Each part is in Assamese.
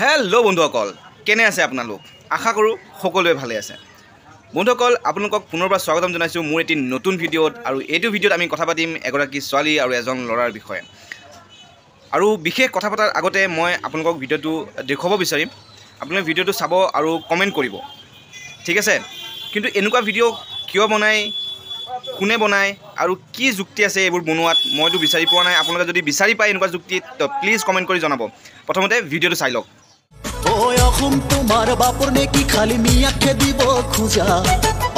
হেল্ল' বন্ধুসকল কেনে আছে আপোনালোক আশা কৰোঁ সকলোৱে ভালে আছে বন্ধুসকল আপোনালোকক পুনৰবাৰ স্বাগতম জনাইছোঁ মোৰ এটি নতুন ভিডিঅ'ত আৰু এইটো ভিডিঅ'ত আমি কথা পাতিম এগৰাকী ছোৱালী আৰু এজন ল'ৰাৰ বিষয়ে আৰু বিশেষ কথা পতাৰ আগতে মই আপোনালোকক ভিডিঅ'টো দেখুৱাব বিচাৰিম আপোনালোকে ভিডিঅ'টো চাব আৰু কমেণ্ট কৰিব ঠিক আছে কিন্তু এনেকুৱা ভিডিঅ' কিয় বনায় কোনে বনায় আৰু কি যুক্তি আছে এইবোৰ বনোৱাত মইতো বিচাৰি পোৱা নাই আপোনালোকে যদি বিচাৰি পায় এনেকুৱা যুক্তি প্লিজ কমেণ্ট কৰি জনাব প্ৰথমতে ভিডিঅ'টো চাই লওক ও অহম তোমার বাপর নেকি খালি মিয়াকে দিব খুঁজা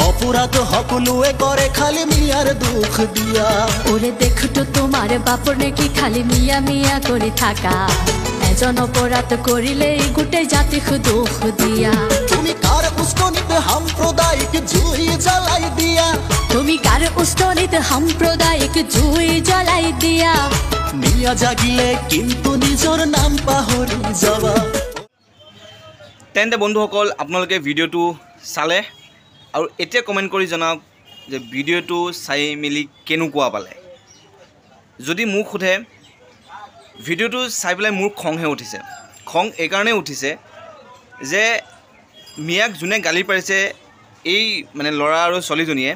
অপরাধ হকলুয়ে করে খালি মিয়ার দুঃখ দিয়া ওরে দেখতো তোমার বাপর নাকি খালি মিয়া মিয়া করে থাকা এজন অপরাধ করিলে গোটে জাতি দুঃখ দিয়া তুমি কার উস্কনিতে সাম্প্রদায়িক জুই জ্বালাই দিয়া তুমি কার উস্কনিতে সাম্প্রদায়িক জুই জ্বালাই দিয়া মিয়া জাগিলে কিন্তু নিজর নাম পাহরি যাবা তেন্তে বন্ধুসকল আপোনালোকে ভিডিঅ'টো চালে আৰু এতিয়া কমেণ্ট কৰি জনাওক যে ভিডিঅ'টো চাই মেলি কেনেকুৱা পালে যদি মোক সোধে ভিডিঅ'টো চাই পেলাই মোৰ খংহে উঠিছে খং এইকাৰণেই উঠিছে যে মিয়াক যোনে গালি পাৰিছে এই মানে ল'ৰা আৰু ছোৱালীজনীয়ে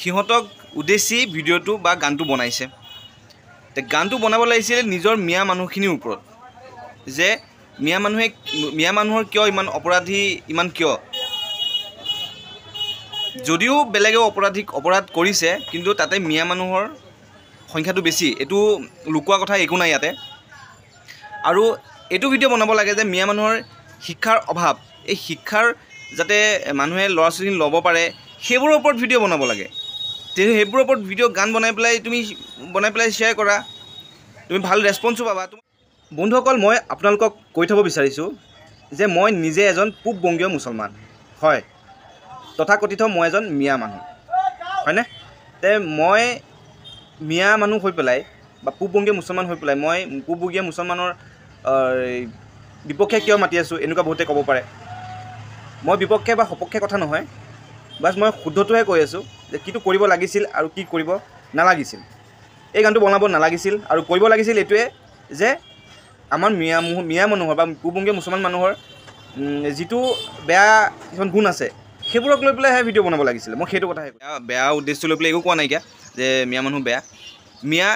সিহঁতক উদ্দেশ্যি ভিডিঅ'টো বা গানটো বনাইছে গানটো বনাব লাগিছিল নিজৰ মিয়া মানুহখিনিৰ ওপৰত যে মিয়া মানুহে মিয়া মানুহৰ কিয় ইমান অপৰাধী ইমান কিয় যদিও বেলেগেও অপৰাধীক অপৰাধ কৰিছে কিন্তু তাতে মিয়া মানুহৰ সংখ্যাটো বেছি এইটো লুকোৱা কথা একো নাই ইয়াতে আৰু এইটো ভিডিঅ' বনাব লাগে যে মিয়া মানুহৰ শিক্ষাৰ অভাৱ এই শিক্ষাৰ যাতে মানুহে ল'ৰা ছোৱালীখিনি ল'ব পাৰে সেইবোৰৰ ওপৰত ভিডিঅ' বনাব লাগে সেইবোৰৰ ওপৰত ভিডিঅ' গান বনাই পেলাই তুমি বনাই পেলাই শ্বেয়াৰ কৰা তুমি ভাল ৰেছপঞ্চো পাবা বন্ধুসকল মই আপোনালোকক কৈ থ'ব বিচাৰিছোঁ যে মই নিজে এজন পূব বংগীয় মুছলমান হয় তথাকথিত মই এজন মিয়া মানুহ হয়নে তে মই মিয়া মানুহ হৈ পেলাই বা পূব বংগীয় মুছলমান হৈ পেলাই মই পূব বংগীয় মুছলমানৰ বিপক্ষে কিয় মাতি আছোঁ এনেকুৱা বহুতে ক'ব পাৰে মই বিপক্ষে বা সপক্ষে কথা নহয় বাছ মই শুদ্ধটোহে কৈ আছোঁ যে কিটো কৰিব লাগিছিল আৰু কি কৰিব নালাগিছিল এই গানটো বনাব নালাগিছিল আৰু কৰিব লাগিছিল এইটোৱে যে আমাৰ মিয়া মিয়া মানুহৰ বা পূৰ্বংগীয় মুছলমান মানুহৰ যিটো বেয়া কিছুমান গুণ আছে সেইবোৰক লৈ পেলাইহে ভিডিঅ' বনাব লাগিছিলে মই সেইটো কথাহে বেয়া বেয়া উদ্দেশ্যটো লৈ পেলাই একো কোৱা নাইকিয়া যে মিয়া মানুহ বেয়া মিয়া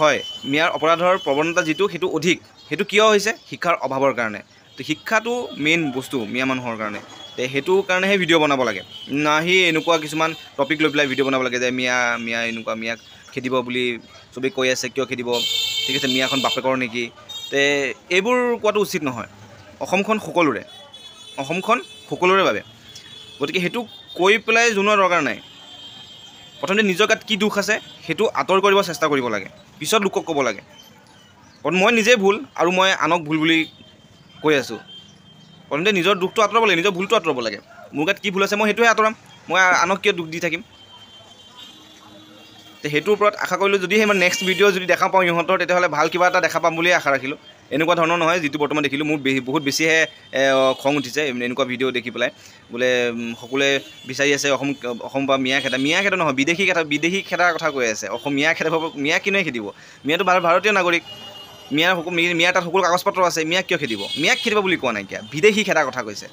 হয় মিয়াৰ অপৰাধৰ প্ৰৱণতা যিটো সেইটো অধিক সেইটো কিয় হৈছে শিক্ষাৰ অভাৱৰ কাৰণে তো শিক্ষাটো মেইন বস্তু মিয়া মানুহৰ কাৰণে তে সেইটো কাৰণেহে ভিডিঅ' বনাব লাগে নাহি এনেকুৱা কিছুমান টপিক লৈ পেলাই ভিডিঅ' বনাব লাগে যে মিয়া মিয়া এনেকুৱা মিয়াক খেদিব বুলি চবেই কৈ আছে কিয় খেদিব ঠিক আছে মিয়াখন বাপেকৰ নেকি তে এইবোৰ কোৱাটো উচিত নহয় অসমখন সকলোৰে অসমখন সকলোৰে বাবে গতিকে সেইটো কৈ পেলাই জনোৱাৰ দৰকাৰ নাই প্ৰথমতে নিজৰ গাত কি দুখ আছে সেইটো আঁতৰ কৰিব চেষ্টা কৰিব লাগে পিছত লোকক ক'ব লাগে কাৰণ মই নিজেই ভুল আৰু মই আনক ভুল বুলি কৈ আছোঁ প্ৰথমতে নিজৰ দুখটো আঁতৰাব লাগে নিজৰ ভুলটো আঁতৰাব লাগে মোৰ গাত কি ভুল আছে মই সেইটোহে আঁতৰাম মই আনক কিয় দুখ দি থাকিম সেইটোৰ ওপৰত আশা কৰিলোঁ যদিহে মই নেক্সট ভিডিঅ' যদি দেখা পাওঁ ইহঁতৰ তেতিয়াহ'লে ভাল কিবা এটা দেখা পাম বুলিয়ে আশা ৰাখিলোঁ এনেকুৱা ধৰণৰ নহয় যিটো বৰ্তমান দেখিলোঁ মোৰ বেছি বহুত বেছিহে খং উঠিছে এনেকুৱা ভিডিঅ' দেখি পেলাই বোলে সকলোৱে বিচাৰি আছে অসম অসম বা মিয়া খেদা মিয়া খেদা নহয় বিদেশী খেদা বিদেশী খেদাৰ কথা কৈ আছে অসম মিয়া খেদাব মিয়া কিনোৱে খেদিব মিয়াটো ভাল ভাৰতীয় নাগৰিক মিয়াৰ সকলো মিয়া তাত সকলো কাগজ পত্ৰ আছে মিয়াক কিয় খেদিব মিয়াক খেদিব বুলি কোৱা নাইকিয়া বিদেশী খেদাৰ কথা কৈছে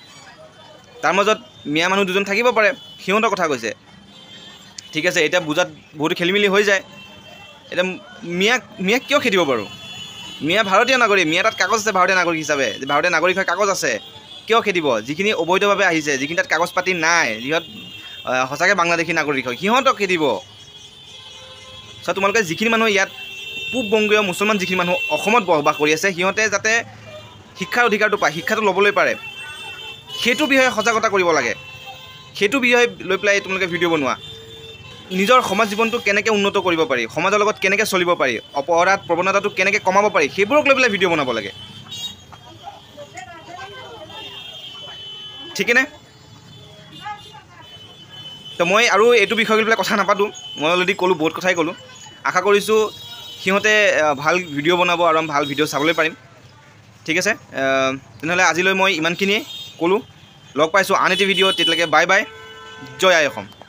তাৰ মাজত মিয়া মানুহ দুজন থাকিব পাৰে সিহঁতৰ কথা কৈছে ঠিক আছে এতিয়া বুজাত বহুতো মেলি হৈ যায় এতিয়া মিয়া মিয়াক কিয় খেদিব পাৰোঁ মিয়া ভাৰতীয় নাগৰিক মিয়া তাত কাগজ আছে ভাৰতীয় নাগৰিক হিচাপে ভাৰতীয় নাগৰিক হয় কাগজ আছে কিয় খেদিব যিখিনি অবৈধভাৱে আহিছে যিখিনি তাত কাগজ পাতি নাই যিহঁত সঁচাকৈ বাংলাদেশী নাগৰিক হয় সিহঁতক খেদিব চ' তোমালোকে যিখিনি মানুহ ইয়াত পূব বংগীয় মুছলমান যিখিনি মানুহ অসমত বসবাস কৰি আছে সিহঁতে যাতে শিক্ষাৰ অধিকাৰটো পায় শিক্ষাটো ল'বলৈ পাৰে সেইটো বিষয়ে সজাগতা কৰিব লাগে সেইটো বিষয়ে লৈ পেলাই তোমালোকে ভিডিঅ' বনোৱা নিজৰ সমাজ জীৱনটো কেনেকৈ উন্নত কৰিব পাৰি সমাজৰ লগত কেনেকৈ চলিব পাৰি অপৰাধ প্ৰৱণতাটো কেনেকৈ কমাব পাৰি সেইবোৰক লৈ পেলাই ভিডিঅ' বনাব লাগে ঠিকেনে তো মই আৰু এইটো বিষয় লৈ পেলাই কথা নাপাতোঁ মই অলৰেডি ক'লোঁ বহুত কথাই ক'লোঁ আশা কৰিছোঁ সিহঁতে ভাল ভিডিঅ' বনাব আৰু আমি ভাল ভিডিঅ' চাবলৈ পাৰিম ঠিক আছে তেনেহ'লে আজিলৈ মই ইমানখিনিয়ে ক'লোঁ লগ পাইছোঁ আন এটি ভিডিঅ' তেতিয়ালৈকে বাই বাই জয় আই অসম